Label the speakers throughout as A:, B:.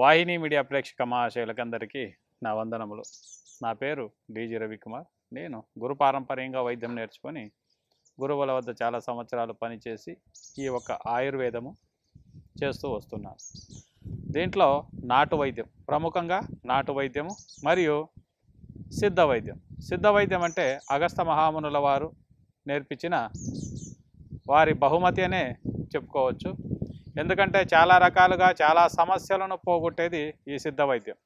A: వాహిని media ప్రేక్షక మహాశైలకందరికీ నా వందనములు నా పేరు డీజీ రవికుమార్ నేను గురు పారంపర్యంగా వైద్యం నేర్చుకొని గురువుల వద్ద చాలా సంవత్సరాలు పనిచేసి ఈ ఒక ఆయుర్వేదము చేస్తూ వస్తున్నాను దీంట్లో నాటు వైద్యం ప్రముఖంగా నాటు వైద్యము మరియు సిద్ధ వైద్యం సిద్ధ వైద్యం అంటే అగస్త మహామునుల వారు నేర్పించిన వారి బహుమతి అనే చెప్పుకోవచ్చు ఎందుకంటే చాలా రకాలుగా చాలా సమస్యలను పోగొట్టేది ఈ సిద్ధ వైద్యం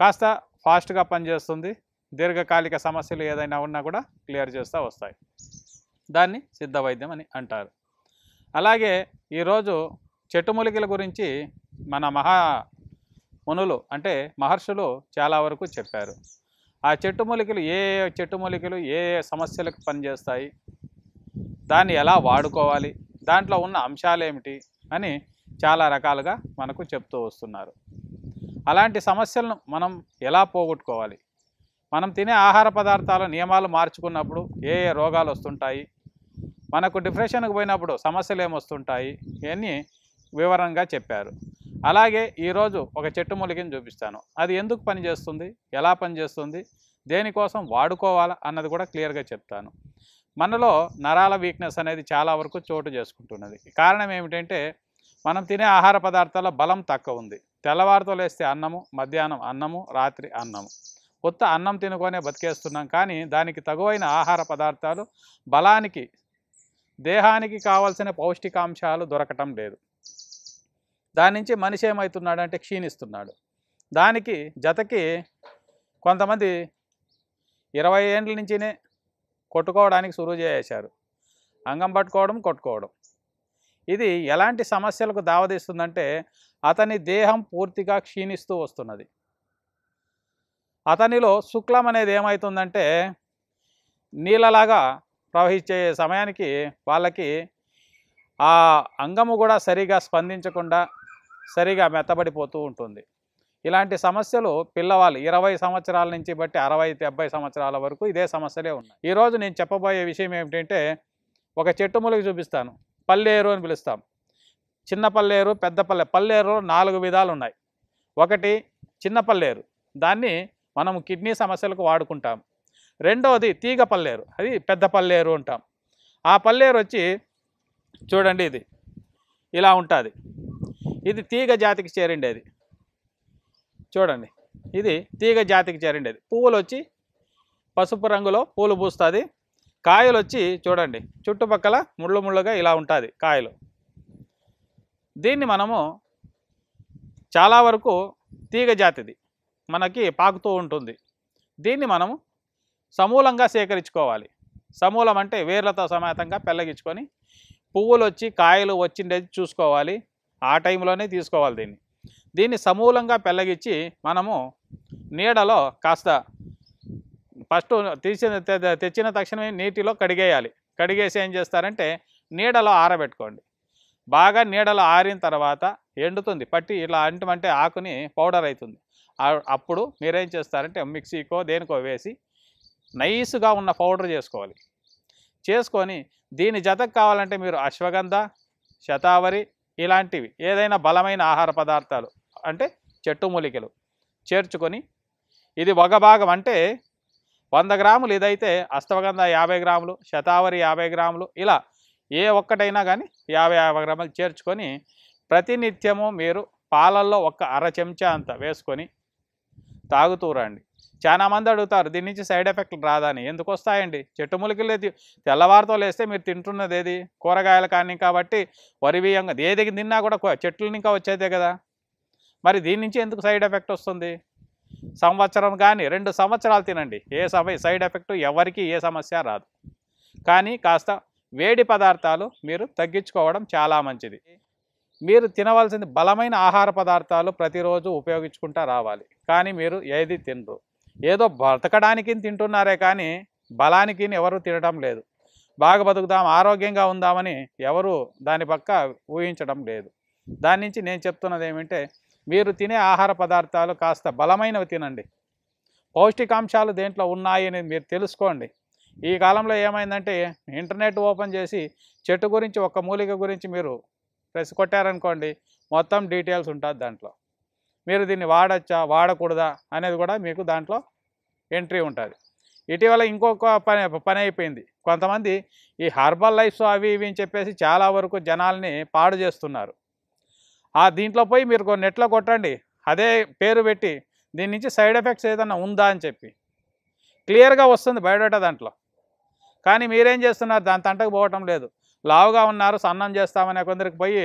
A: కాస్త ఫాస్ట్గా పనిచేస్తుంది దీర్ఘకాలిక సమస్యలు ఏదైనా ఉన్నా కూడా క్లియర్ చేస్తూ వస్తాయి దాన్ని సిద్ధ వైద్యం అని అంటారు అలాగే ఈరోజు చెట్టుమూలికల గురించి మన మహా మునులు అంటే మహర్షులు చాలా వరకు చెప్పారు ఆ చెట్టు మూలికలు ఏ చెట్టు మూలికలు ఏ సమస్యలకు పనిచేస్తాయి దాన్ని ఎలా వాడుకోవాలి దాంట్లో ఉన్న అంశాలేమిటి అని చాలా రకాలుగా మనకు చెప్తూ వస్తున్నారు అలాంటి సమస్యలను మనం ఎలా పోగొట్టుకోవాలి మనం తినే ఆహార పదార్థాల నియమాలు మార్చుకున్నప్పుడు ఏ ఏ రోగాలు వస్తుంటాయి మనకు డిప్రెషన్కి పోయినప్పుడు సమస్యలు ఏమొస్తుంటాయి ఇవన్నీ వివరంగా చెప్పారు అలాగే ఈరోజు ఒక చెట్టు మూలికని చూపిస్తాను అది ఎందుకు పనిచేస్తుంది ఎలా పనిచేస్తుంది దేనికోసం వాడుకోవాలా అన్నది కూడా క్లియర్గా చెప్తాను మనలో నరాల వీక్నెస్ అనేది చాలా వరకు చోటు చేసుకుంటున్నది కారణం ఏమిటంటే మనం తినే ఆహార పదార్థాల బలం తక్కువ ఉంది తెల్లవారితో లేస్తే అన్నము మధ్యాహ్నం అన్నము రాత్రి అన్నము కొత్త అన్నం తినుకొనే బతికేస్తున్నాం కానీ దానికి తగువైన ఆహార పదార్థాలు బలానికి దేహానికి కావాల్సిన పౌష్టికాంశాలు దొరకటం లేదు దాని నుంచి మనిషి ఏమవుతున్నాడు అంటే క్షీణిస్తున్నాడు దానికి జతకి కొంతమంది ఇరవై ఏండ్ల నుంచినే కొట్టుకోవడానికి సురువు చేశారు అంగం పట్టుకోవడం కొట్టుకోవడం ఇది ఎలాంటి సమస్యలకు దావదీస్తుందంటే అతని దేహం పూర్తిగా క్షీణిస్తూ వస్తున్నది అతనిలో శుక్లం అనేది ఏమవుతుందంటే నీళ్ళలాగా ప్రవహించే సమయానికి వాళ్ళకి ఆ అంగము కూడా సరిగా స్పందించకుండా సరిగా మెత్తబడిపోతూ ఉంటుంది ఇలాంటి సమస్యలు పిల్లవాళ్ళు ఇరవై సంవత్సరాల నుంచి బట్టి అరవై డెబ్బై సంవత్సరాల వరకు ఇదే సమస్యలే ఉన్నాయి ఈరోజు నేను చెప్పబోయే విషయం ఏమిటంటే ఒక చెట్టు మూలకి చూపిస్తాను పల్లేరు అని పిలుస్తాం చిన్న పల్లేరు పెద్ద పల్లె పల్లేరులో నాలుగు విధాలు ఉన్నాయి ఒకటి చిన్న పల్లేరు దాన్ని మనం కిడ్నీ సమస్యలకు వాడుకుంటాం రెండవది తీగ పల్లేరు అది పెద్ద పల్లేరు అంటాం ఆ పల్లేరు వచ్చి చూడండి ఇది ఇలా ఉంటుంది ఇది తీగ జాతికి చేరిండేది చూడండి ఇది తీగ జాతికి చేరిండేది పువ్వులు వచ్చి పసుపు రంగులో పూలు పూస్తుంది కాయలు వచ్చి చూడండి చుట్టుపక్కల ముళ్ళు ముళ్ళుగా ఇలా ఉంటుంది కాయలు దీన్ని మనము చాలా వరకు తీగ జాతిది మనకి పాకుతూ ఉంటుంది దీన్ని మనము సమూలంగా సేకరించుకోవాలి సమూలం అంటే వేర్లతో సమేతంగా పెళ్ళగించుకొని పువ్వులు వచ్చి కాయలు వచ్చిండేది చూసుకోవాలి ఆ టైంలోనే తీసుకోవాలి దీన్ని దీన్ని సమూలంగా పెళ్ళగిచ్చి మనము నీడలో కాస్త ఫస్ట్ తీసిన తెచ్చిన తక్షణమే నీటిలో కడిగేయాలి కడిగేసి ఏం చేస్తారంటే నీడలో ఆరబెట్టుకోండి బాగా నీడలో ఆరిన తర్వాత ఎండుతుంది పట్టి ఇలా అంటమంటే ఆకుని పౌడర్ అవుతుంది అప్పుడు మీరేం చేస్తారంటే మిక్సీకో దేనికో వేసి నైస్గా ఉన్న పౌడర్ చేసుకోవాలి చేసుకొని దీని జతకు కావాలంటే మీరు అశ్వగంధ శతావరి ఇలాంటివి ఏదైనా బలమైన ఆహార పదార్థాలు అంటే చెట్టు మూలికలు చేర్చుకొని ఇది ఒక భాగం అంటే వంద గ్రాములు ఇదైతే అష్టవగంధ యాభై గ్రాములు శతావరి యాభై గ్రాములు ఇలా ఏ ఒక్కటైనా కానీ యాభై యాభై గ్రాములు చేర్చుకొని ప్రతినిత్యము మీరు పాలల్లో ఒక్క అర చెంచా అంత వేసుకొని తాగుతూ రండి చాలామంది అడుగుతారు దీని నుంచి సైడ్ ఎఫెక్ట్లు రాదని ఎందుకు వస్తాయండి చెట్టు మూలికలు తెల్లవారితో లేస్తే మీరు తింటున్నది ఏది కూరగాయలు కానీ కాబట్టి వరి బియ్యం ఏది తిన్నా కూడా చెట్లు ఇంకా వచ్చేదే కదా మరి దీని నుంచి ఎందుకు సైడ్ ఎఫెక్ట్ వస్తుంది సంవత్సరం కానీ రెండు సంవత్సరాలు తినండి ఏ సమయ సైడ్ ఎఫెక్ట్ ఎవరికి ఏ సమస్య రాదు కానీ కాస్త వేడి పదార్థాలు మీరు తగ్గించుకోవడం చాలా మంచిది మీరు తినవలసింది బలమైన ఆహార పదార్థాలు ప్రతిరోజు ఉపయోగించుకుంటా రావాలి కానీ మీరు ఏది తినరు ఏదో బ్రతకడానికి తింటున్నారే కానీ బలానికి ఎవరు తినడం లేదు బాగా బతుకుదాం ఆరోగ్యంగా ఉందామని ఎవరు దాని పక్క ఊహించడం లేదు దాని నుంచి నేను చెప్తున్నది ఏమంటే మీరు తినే ఆహార పదార్థాలు కాస్త బలమైనవి తినండి పౌష్టికాంశాలు దేంట్లో ఉన్నాయని మీరు తెలుసుకోండి ఈ కాలంలో ఏమైందంటే ఇంటర్నెట్ ఓపెన్ చేసి చెట్టు గురించి ఒక మూలిక గురించి మీరు ప్రెస్ కొట్టారనుకోండి మొత్తం డీటెయిల్స్ ఉంటుంది దాంట్లో మీరు దీన్ని వాడచ్చా వాడకూడదా అనేది కూడా మీకు దాంట్లో ఎంట్రీ ఉంటుంది ఇటీవల ఇంకొక పని పని అయిపోయింది కొంతమంది ఈ హర్బల్ లైఫ్స్ అవి ఇవి అని చెప్పేసి చాలా వరకు జనాల్ని పాడు చేస్తున్నారు ఆ దీంట్లో పోయి మీరు నెట్లో కొట్టండి అదే పేరు పెట్టి దీని నుంచి సైడ్ ఎఫెక్ట్స్ ఏదన్నా ఉందా అని చెప్పి క్లియర్గా వస్తుంది బయోడేటా దాంట్లో కానీ మీరేం చేస్తున్నారు దాని తంటకు పోవటం లేదు లావుగా ఉన్నారు సన్నం చేస్తామనే కొందరికి పోయి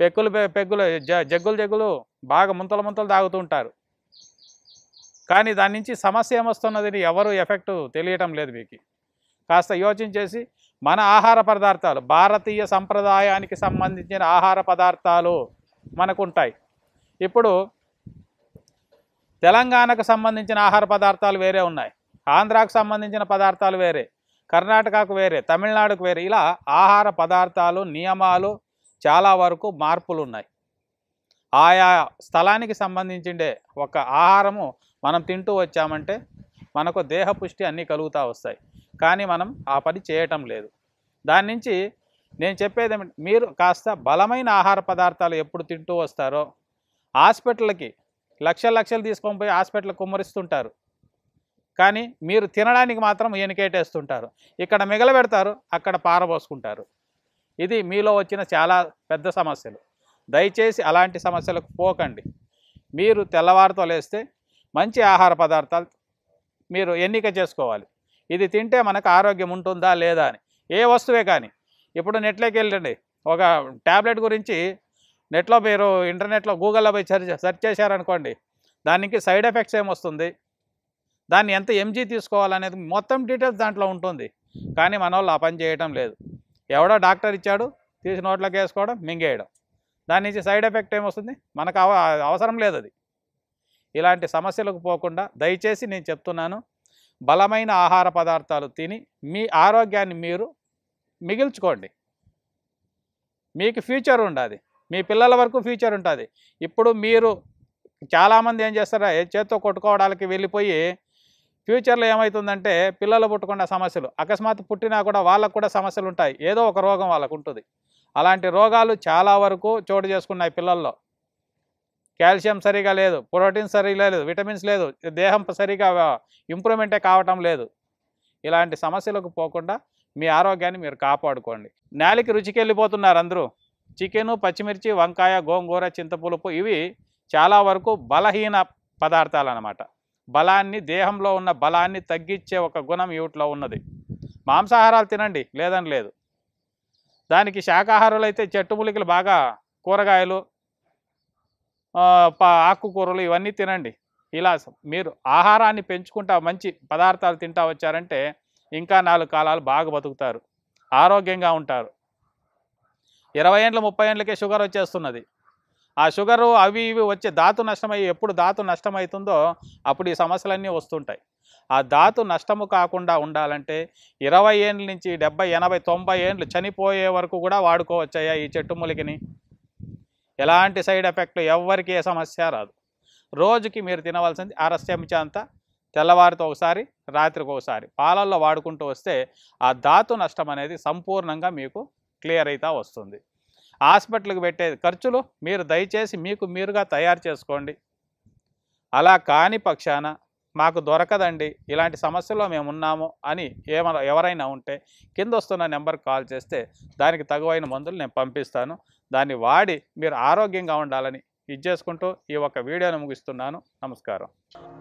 A: పెక్కులు పెగ్గులు జగ్గులు జగ్గులు బాగా ముంతలు ముంతలు తాగుతూ ఉంటారు కానీ దాని నుంచి సమస్య ఏమొస్తున్నది ఎవరు ఎఫెక్ట్ తెలియటం లేదు మీకు కాస్త యోచించేసి మన ఆహార పదార్థాలు భారతీయ సంప్రదాయానికి సంబంధించిన ఆహార పదార్థాలు మనకుంటాయి ఇప్పుడు తెలంగాణకు సంబంధించిన ఆహార పదార్థాలు వేరే ఉన్నాయి ఆంధ్రాకు సంబంధించిన పదార్థాలు వేరే కర్ణాటకకు వేరే తమిళనాడుకు వేరే ఇలా ఆహార పదార్థాలు నియమాలు చాలా వరకు మార్పులు ఉన్నాయి ఆయా స్థలానికి సంబంధించిండే ఒక ఆహారము మనం తింటూ వచ్చామంటే మనకు దేహపుష్టి అన్నీ కలుగుతూ వస్తాయి కానీ మనం ఆ పని చేయటం లేదు దాని నుంచి నేను చెప్పేది మీరు కాస్త బలమైన ఆహార పదార్థాలు ఎప్పుడు తింటూ వస్తారో హాస్పిటల్కి లక్ష లక్షలు తీసుకొని పోయి హాస్పిటల్ కుమ్మరిస్తుంటారు కానీ మీరు తినడానికి మాత్రం ఎనికేటేస్తుంటారు ఇక్కడ మిగలబెడతారు అక్కడ పారబోసుకుంటారు ఇది మీలో వచ్చిన చాలా పెద్ద సమస్యలు దయచేసి అలాంటి సమస్యలకు పోకండి మీరు తెల్లవారితో లేస్తే మంచి ఆహార పదార్థాలు మీరు ఎన్నిక చేసుకోవాలి ఇది తింటే మనకు ఆరోగ్యం ఉంటుందా లేదా అని ఏ వస్తువే కానీ ఇప్పుడు నెట్లోకి వెళ్ళండి ఒక ట్యాబ్లెట్ గురించి నెట్లో మీరు ఇంటర్నెట్లో గూగుల్లో పోయి సెర్చ్ సెర్చ్ చేశారనుకోండి దానికి సైడ్ ఎఫెక్ట్స్ ఏమొస్తుంది దాన్ని ఎంత ఎంజీ తీసుకోవాలనేది మొత్తం డీటెయిల్స్ దాంట్లో ఉంటుంది కానీ మన వాళ్ళు ఆ పని చేయటం లేదు ఎవడో డాక్టర్ ఇచ్చాడు తీసి నోట్లోకి వేసుకోవడం మింగేయడం దాని నుంచి సైడ్ ఎఫెక్ట్ ఏమొస్తుంది మనకు అవసరం లేదు అది ఇలాంటి సమస్యలకు పోకుండా దయచేసి నేను చెప్తున్నాను బలమైన ఆహార పదార్థాలు తిని మీ ఆరోగ్యాన్ని మీరు మిగిల్చుకోండి మీకు ఫ్యూచర్ ఉండాలి మీ పిల్లల వరకు ఫ్యూచర్ ఉంటుంది ఇప్పుడు మీరు చాలామంది ఏం చేస్తారా చేత్తో కొట్టుకోవడానికి వెళ్ళిపోయి ఫ్యూచర్లో ఏమవుతుందంటే పిల్లలు పుట్టుకున్న సమస్యలు అకస్మాత్తు పుట్టినా కూడా వాళ్ళకు కూడా సమస్యలు ఉంటాయి ఏదో ఒక రోగం వాళ్ళకు ఉంటుంది అలాంటి రోగాలు చాలా వరకు చోటు చేసుకున్నాయి పిల్లల్లో కాల్షియం సరిగా లేదు ప్రోటీన్ సరిగా లేదు విటమిన్స్ లేదు దేహం సరిగా ఇంప్రూవ్మెంటే కావటం లేదు ఇలాంటి సమస్యలకు పోకుండా మీ ఆరోగ్యాన్ని మీరు కాపాడుకోండి నేలకి రుచికి వెళ్ళిపోతున్నారు అందరూ చికెను పచ్చిమిర్చి వంకాయ గోంగూర చింతపులుపు ఇవి చాలా వరకు బలహీన పదార్థాలు అన్నమాట బలాన్ని దేహంలో ఉన్న బలాన్ని తగ్గించే ఒక గుణం ఇవిట్లో ఉన్నది మాంసాహారాలు తినండి లేదని లేదు దానికి శాకాహారాలు అయితే చెట్టు మూలికలు బాగా కూరగాయలు ఆకుకూరలు ఇవన్నీ తినండి ఇలా మీరు ఆహారాన్ని పెంచుకుంటా మంచి పదార్థాలు తింటా వచ్చారంటే ఇంకా నాలుగు కాలాలు బాగా బతుకుతారు ఆరోగ్యంగా ఉంటారు ఇరవై ఏండ్లు ముప్పై ఏండ్లకే షుగర్ వచ్చేస్తున్నది ఆ షుగరు అవి ఇవి వచ్చే ధాతు నష్టమై ఎప్పుడు ధాతు నష్టమవుతుందో అప్పుడు ఈ సమస్యలన్నీ వస్తుంటాయి ఆ ధాతు నష్టము కాకుండా ఉండాలంటే ఇరవై ఏండ్ల నుంచి డెబ్బై ఎనభై తొంభై ఏండ్లు చనిపోయే వరకు కూడా వాడుకోవచ్చాయా ఈ చెట్టు మూలికని ఎలాంటి సైడ్ ఎఫెక్ట్లు ఎవరికి ఏ సమస్య రాదు రోజుకి మీరు తినవలసింది అర అంతా తెల్లవారితో ఒకసారి రాత్రికి ఒకసారి పాలల్లో వాడుకుంటూ వస్తే ఆ ధాతు నష్టం అనేది సంపూర్ణంగా మీకు క్లియర్ అయితే వస్తుంది హాస్పిటల్కి పెట్టే ఖర్చులు మీరు దయచేసి మీకు మీరుగా తయారు చేసుకోండి అలా కాని పక్షాన మాకు దొరకదండి ఇలాంటి సమస్యలో మేము ఉన్నాము అని ఏమైనా ఎవరైనా ఉంటే కింద వస్తున్న నెంబర్కి కాల్ చేస్తే దానికి తగువైన మందులు నేను పంపిస్తాను దాన్ని వాడి మీరు ఆరోగ్యంగా ఉండాలని ఇచ్చేసుకుంటూ ఈ ఒక్క వీడియోను ముగిస్తున్నాను నమస్కారం